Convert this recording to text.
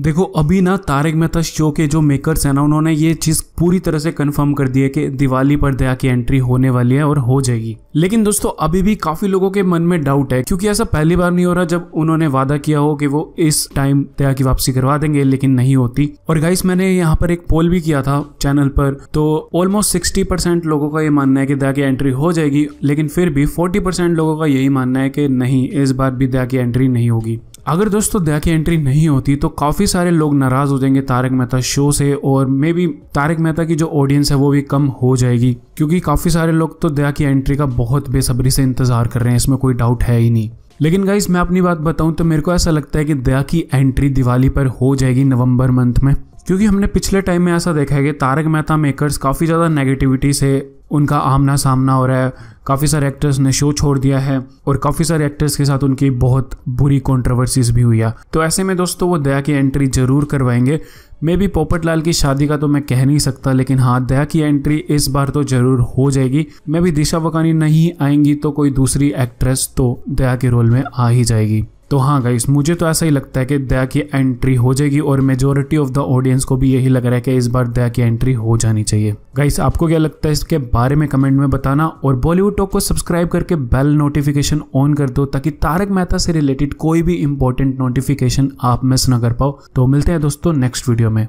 देखो अभी ना तारक मेहता शो के जो मेकर्स हैं ना उन्होंने ये चीज़ पूरी तरह से कंफर्म कर दी है कि दिवाली पर दया की एंट्री होने वाली है और हो जाएगी लेकिन दोस्तों अभी भी काफ़ी लोगों के मन में डाउट है क्योंकि ऐसा पहली बार नहीं हो रहा जब उन्होंने वादा किया हो कि वो इस टाइम दया की वापसी करवा देंगे लेकिन नहीं होती और गाइस मैंने यहाँ पर एक पोल भी किया था चैनल पर तो ऑलमोस्ट सिक्सटी लोगों का ये मानना है कि दया की एंट्री हो जाएगी लेकिन फिर भी फोर्टी लोगों का यही मानना है कि नहीं इस बार भी दया की एंट्री नहीं होगी अगर दोस्तों दया की एंट्री नहीं होती तो काफ़ी सारे लोग नाराज़ हो जाएंगे तारक मेहता शो से और मे बी तारक मेहता की जो ऑडियंस है वो भी कम हो जाएगी क्योंकि काफ़ी सारे लोग तो दया की एंट्री का बहुत बेसब्री से इंतज़ार कर रहे हैं इसमें कोई डाउट है ही नहीं लेकिन गाइस मैं अपनी बात बताऊं तो मेरे को ऐसा लगता है कि दया की एंट्री दिवाली पर हो जाएगी नवंबर मंथ में क्योंकि हमने पिछले टाइम में ऐसा देखा है कि तारक मेहता मेकर्स काफ़ी ज़्यादा नेगेटिविटी से उनका आमना सामना हो रहा है काफ़ी सारे एक्टर्स ने शो छोड़ दिया है और काफ़ी सारे एक्टर्स के साथ उनकी बहुत बुरी कॉन्ट्रोवर्सीज भी हुई है तो ऐसे में दोस्तों वो दया की एंट्री ज़रूर करवाएंगे मे बी पोपट लाल की शादी का तो मैं कह नहीं सकता लेकिन हाँ दया की एंट्री इस बार तो ज़रूर हो जाएगी मे भी दिशा वकानी नहीं आएंगी तो कोई दूसरी एक्ट्रेस तो दया के रोल में आ ही जाएगी तो हाँ गाइस मुझे तो ऐसा ही लगता है कि दया की एंट्री हो जाएगी और मेजोरिटी ऑफ द ऑडियंस को भी यही लग रहा है कि इस बार दया की एंट्री हो जानी चाहिए गाइस आपको क्या लगता है इसके बारे में कमेंट में बताना और बॉलीवुड टॉक को सब्सक्राइब करके बेल नोटिफिकेशन ऑन कर दो ताकि तारक मेहता से रिलेटेड कोई भी इंपॉर्टेंट नोटिफिकेशन आप मिस ना कर पाओ तो मिलते हैं दोस्तों नेक्स्ट वीडियो में